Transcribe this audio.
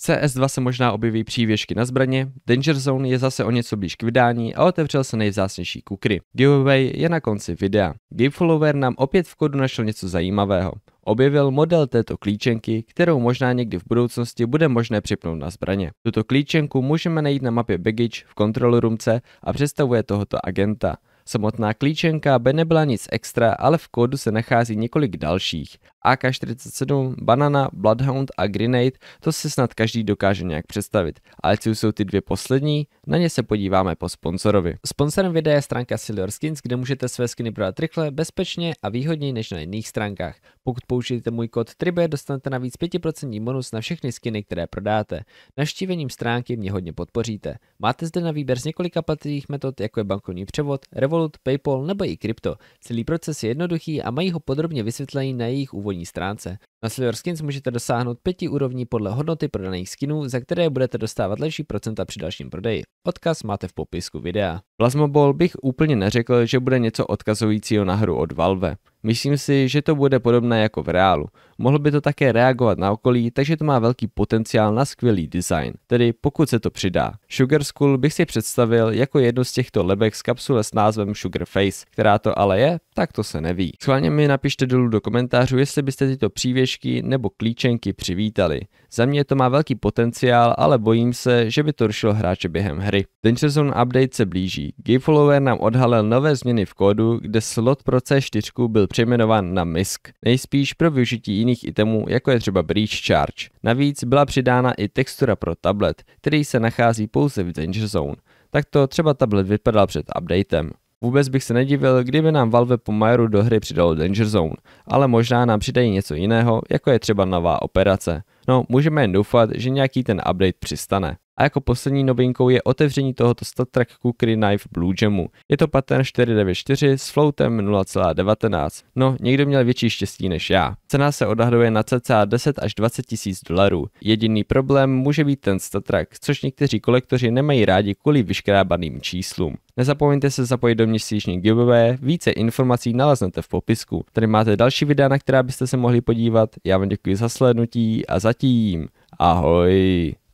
CS2 se možná objeví přívěšky na zbraně, Danger Zone je zase o něco blíž k vydání a otevřel se nejvzácnější kukry. Giveaway je na konci videa. Gamefollower nám opět v kodu našel něco zajímavého. Objevil model této klíčenky, kterou možná někdy v budoucnosti bude možné připnout na zbraně. Tuto klíčenku můžeme najít na mapě Baggage v kontrolorumce a představuje tohoto agenta. Samotná klíčenka by nebyla nic extra, ale v kódu se nachází několik dalších. AK-47, Banana, Bloodhound a Grenade, to si snad každý dokáže nějak představit. Ale co jsou ty dvě poslední? Na ně se podíváme po sponsorovi. Sponsorem videa je stránka Silver Skins, kde můžete své skiny prodat rychle, bezpečně a výhodněji než na jiných stránkách. Pokud použijete můj kód TRIBE, dostanete navíc 5% bonus na všechny skiny, které prodáte. Navštívením stránky mě hodně podpoříte. Máte zde na výběr z několika platných metod, jako je bankovní převod, revoluce, kryptovalut, PayPal nebo i krypto. Celý proces je jednoduchý a mají ho podrobně vysvětlený na jejich úvodní stránce. Na Silver Skins můžete dosáhnout pěti úrovní podle hodnoty prodaných skinů, za které budete dostávat lepší procenta při dalším prodeji. Odkaz máte v popisku videa. Plasmobol bych úplně neřekl, že bude něco odkazujícího na hru od Valve. Myslím si, že to bude podobné jako v reálu. Mohl by to také reagovat na okolí, takže to má velký potenciál na skvělý design, tedy pokud se to přidá. Sugar Skull bych si představil jako jednu z těchto lebek z kapsule s názvem Sugar Face, která to ale je, tak to se neví. Schválně mi napište dolů do komentářů, jestli byste tyto přívěšky nebo klíčenky přivítali. Za mě to má velký potenciál, ale bojím se, že by to rušilo hráče během hry. Ten Zone Update se blíží. Gamefollower nám odhalil nové změny v kódu, kde slot pro C4 byl přejmenován na MISK, nejspíš pro využití jiných itemů, jako je třeba Breach Charge. Navíc byla přidána i textura pro tablet, který se nachází pouze v Danger Zone. Takto třeba tablet vypadal před updatem. Vůbec bych se nedivil, kdyby nám Valve po Majoru do hry přidalo Danger Zone, ale možná nám přidají něco jiného, jako je třeba nová operace. No, můžeme jen doufat, že nějaký ten update přistane a jako poslední novinkou je otevření tohoto StatTrak Cookery Knife Blue Jamu. Je to pattern 494 s floatem 0,19. No, někdo měl větší štěstí než já. Cena se odhaduje na cca 10 až 20 tisíc dolarů. Jediný problém může být ten StatTrak, což někteří kolektoři nemají rádi kvůli vyškrábaným číslům. Nezapomeňte se zapojit do měsíční giveaway, více informací naleznete v popisku. Tady máte další videa, na která byste se mohli podívat. Já vám děkuji za slednutí a zatím ahoj.